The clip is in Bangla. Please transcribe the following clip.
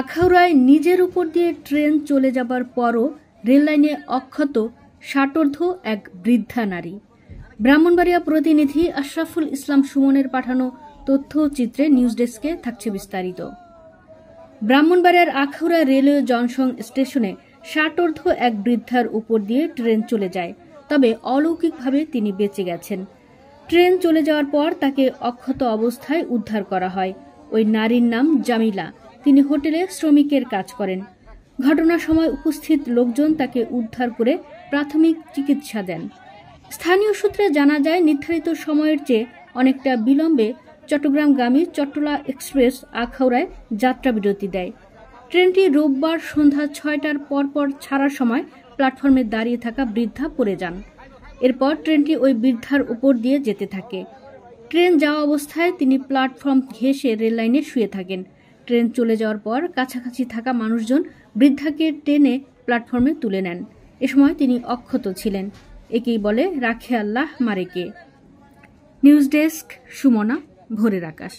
আখাউড়ায় নিজের উপর দিয়ে ট্রেন চলে যাবার পরও রেললাইনে অক্ষত ষাটর্ধ এক বৃদ্ধা নারী ব্রাহ্মণবাড়িয়া প্রতিনিধি আশরাফুল ইসলাম সুমনের পাঠানো তথ্যচিত্রে নিউজ ডেস্কে থাকছে বিস্তারিত ব্রাহ্মণবাড়িয়ার আখাউড়া রেলওয়ে জংশন স্টেশনে ষাটর্ধ এক বৃদ্ধার উপর দিয়ে ট্রেন চলে যায় তবে অলৌকিকভাবে তিনি বেঁচে গেছেন ট্রেন চলে যাওয়ার পর তাকে অক্ষত অবস্থায় উদ্ধার করা হয় ওই নারীর নাম জামিলা তিনি হোটেলে শ্রমিকের কাজ করেন ঘটনার সময় উপস্থিত লোকজন তাকে উদ্ধার করে প্রাথমিক চিকিৎসা দেন স্থানীয় সূত্রে জানা যায় নির্ধারিত সময়ের চেয়ে অনেকটা বিলম্বে চট্টগ্রামগামী চট্টলা এক্সপ্রেস আখাউড়ায় যাত্রা বিরতি দেয় ট্রেনটি রোববার সন্ধ্যা ছয়টার পরপর ছাড়ার সময় প্ল্যাটফর্মে দাঁড়িয়ে থাকা বৃদ্ধা পড়ে যান এরপর ট্রেনটি ওই বৃদ্ধার উপর দিয়ে যেতে থাকে ট্রেন যাওয়া অবস্থায় তিনি প্ল্যাটফর্ম ঘেঁষে রেললাইনে শুয়ে থাকেন ট্রেন চলে যাওয়ার পর কাছাকাছি থাকা মানুষজন বৃদ্ধাকে টেনে প্ল্যাটফর্মে তুলে নেন এ সময় তিনি অক্ষত ছিলেন একেই বলে রাখে আল্লাহ মারেকে নিউজ ডেস্ক সুমনা ভোরের আকাশ